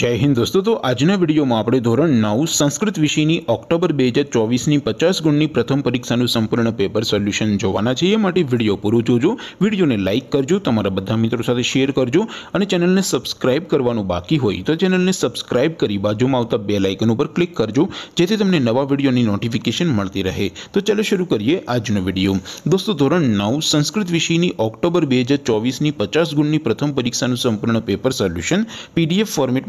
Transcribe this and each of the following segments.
जय हिंद दोस्तों तो आज के वीडियो में आपड़े ધોરણ 9 संस्कृत विषयनी अक्टूबर 2024 ની 50 ગુણની પ્રથમ પરીક્ષા નું સંપૂર્ણ પેપર સોલ્યુશન જોવાના છે એ માટે વિડિયો પૂરો જોજો વિડિયોને લાઈક કરજો તમારા બધા મિત્રો સાથે શેર કરજો અને ચેનલને સબ્સ્ક્રાઇબ કરવાનું બાકી હોય તો ચેનલને સબ્સ્ક્રાઇબ કરી બાજુમાં આવતા બેલ આઇકન ઉપર ક્લિક કરજો જેથી તમને નવા વિડિયોની નોટિફિકેશન મળતી રહે તો ચલો શરૂ કરીએ આજનો વિડિયો दोस्तों ધોરણ 9 संस्कृत विषयनी अक्टूबर 2024 ની 50 ગુણની પ્રથમ પરીક્ષા નું સંપૂર્ણ પેપર સોલ્યુશન PDF ફોર્મેટ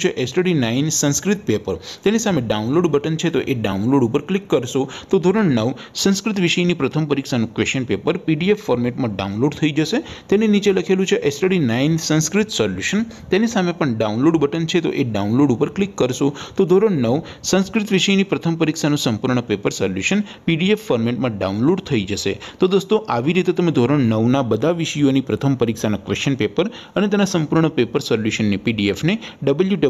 છે એસટીડી નાઇન સંસ્કૃત પેપર તેની સામે ડાઉનલોડ બટન છે તો એ ડાઉનલોડ ઉપર ક્લિક કરશો તો ધોરણ નવ સંસ્કૃત વિષયની પ્રથમ પરીક્ષાનું ક્વેશ્ચન પેપર પીડીએફ ફોર્મેટમાં ડાઉનલોડ થઈ જશે તેની નીચે લખેલું છે એસટીડી નાઇન સંસ્કૃત સોલ્યુશન તેની સામે પણ ડાઉનલોડ બટન છે તો એ ડાઉનલોડ ઉપર ક્લિક કરશો તો ધોરણ નવ સંસ્કૃત વિષયની પ્રથમ પરીક્ષાનું સંપૂર્ણ પેપર સોલ્યુશન પીડીએફ ફોર્મેટમાં ડાઉનલોડ થઈ જશે તો દોસ્તો આવી રીતે તમે ધોરણ નવના બધા વિષયોની પ્રથમ પરીક્ષાના ક્વેશ્ચન પેપર અને તેના સંપૂર્ણ પેપર સોલ્યુશનની પીડીએફને ડબલ્યુ